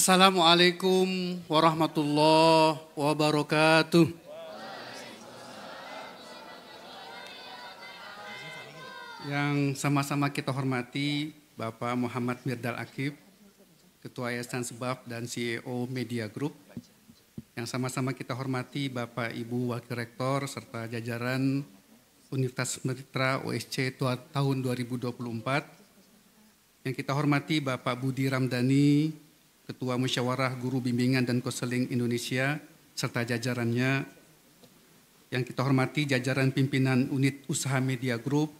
Assalamualaikum warahmatullahi wabarakatuh. Yang sama-sama kita hormati Bapak Muhammad Mirdal Akib, Ketua Yayasan Sebab dan CEO Media Group. Yang sama-sama kita hormati Bapak Ibu Wakil Rektor serta jajaran Universitas Mitra OSC tahun 2024. Yang kita hormati Bapak Budi Ramdhani, Ketua Musyawarah Guru Bimbingan dan Konseling Indonesia, serta jajarannya, yang kita hormati jajaran pimpinan unit usaha media group,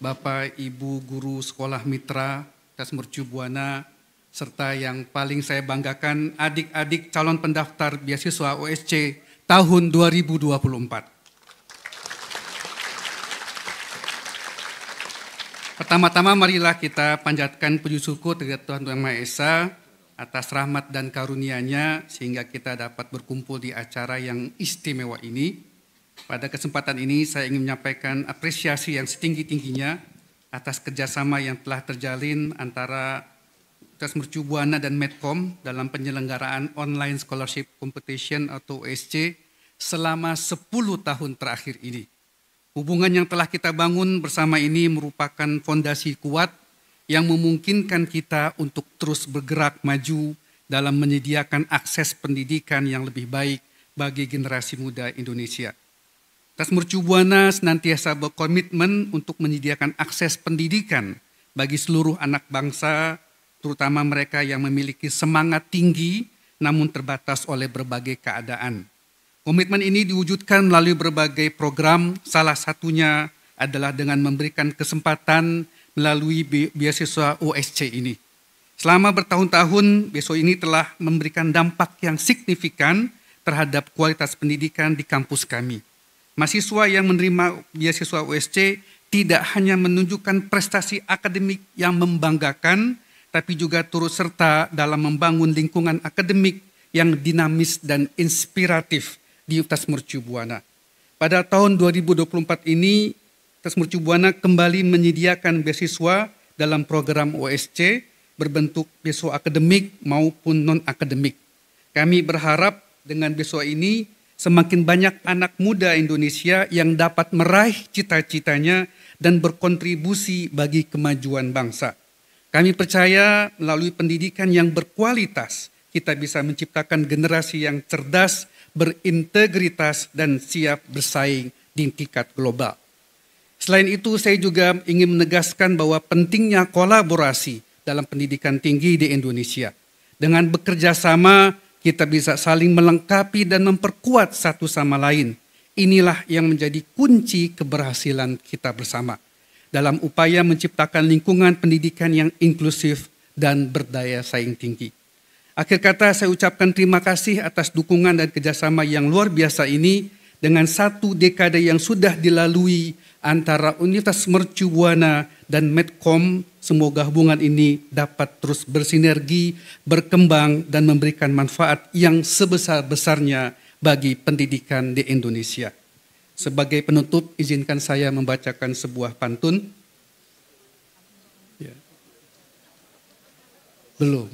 Bapak Ibu Guru Sekolah Mitra, Kasmercu Buana, serta yang paling saya banggakan adik-adik calon pendaftar beasiswa OSC tahun 2024. Pertama-tama marilah kita panjatkan puji syukur kepada Tuhan Yang Maha Esa atas rahmat dan karunia-Nya sehingga kita dapat berkumpul di acara yang istimewa ini. Pada kesempatan ini saya ingin menyampaikan apresiasi yang setinggi-tingginya atas kerjasama yang telah terjalin antara Universitas Mercu Buana dan Medcom dalam penyelenggaraan Online Scholarship Competition atau OSC selama 10 tahun terakhir ini. Hubungan yang telah kita bangun bersama ini merupakan fondasi kuat yang memungkinkan kita untuk terus bergerak maju dalam menyediakan akses pendidikan yang lebih baik bagi generasi muda Indonesia. Tasmercu Buana senantiasa berkomitmen untuk menyediakan akses pendidikan bagi seluruh anak bangsa, terutama mereka yang memiliki semangat tinggi namun terbatas oleh berbagai keadaan. Komitmen ini diwujudkan melalui berbagai program, salah satunya adalah dengan memberikan kesempatan melalui beasiswa OSC ini. Selama bertahun-tahun, beasiswa ini telah memberikan dampak yang signifikan terhadap kualitas pendidikan di kampus kami. Mahasiswa yang menerima beasiswa OSC tidak hanya menunjukkan prestasi akademik yang membanggakan, tapi juga turut serta dalam membangun lingkungan akademik yang dinamis dan inspiratif di Universitas Mercu Pada tahun 2024 ini, Tes Buana kembali menyediakan beasiswa dalam program OSC berbentuk beasiswa akademik maupun non-akademik. Kami berharap dengan beasiswa ini semakin banyak anak muda Indonesia yang dapat meraih cita-citanya dan berkontribusi bagi kemajuan bangsa. Kami percaya melalui pendidikan yang berkualitas kita bisa menciptakan generasi yang cerdas, berintegritas dan siap bersaing di tingkat global. Selain itu, saya juga ingin menegaskan bahwa pentingnya kolaborasi dalam pendidikan tinggi di Indonesia. Dengan bekerja sama, kita bisa saling melengkapi dan memperkuat satu sama lain. Inilah yang menjadi kunci keberhasilan kita bersama dalam upaya menciptakan lingkungan pendidikan yang inklusif dan berdaya saing tinggi. Akhir kata, saya ucapkan terima kasih atas dukungan dan kerjasama yang luar biasa ini dengan satu dekade yang sudah dilalui antara Universitas Mercubuana dan Medcom. Semoga hubungan ini dapat terus bersinergi, berkembang, dan memberikan manfaat yang sebesar-besarnya bagi pendidikan di Indonesia. Sebagai penutup, izinkan saya membacakan sebuah pantun. Ya. Belum.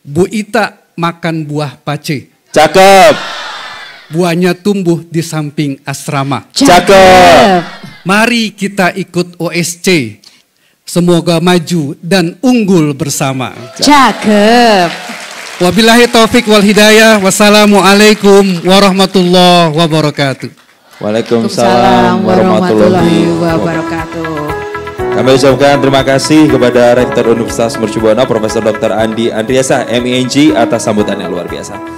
Bu Ita makan buah pace. Cakep buahnya tumbuh di samping asrama. Cakep. Mari kita ikut OSC. Semoga maju dan unggul bersama. Cakep. Wabillahi taufik wal hidayah. Wassalamualaikum warahmatullahi wabarakatuh. Waalaikumsalam warahmatullahi wabarakatuh. Kami ucapkan terima kasih kepada Rektor Universitas Mercubuana Profesor Dr. Andi Andriasa, MENG atas sambutannya luar biasa.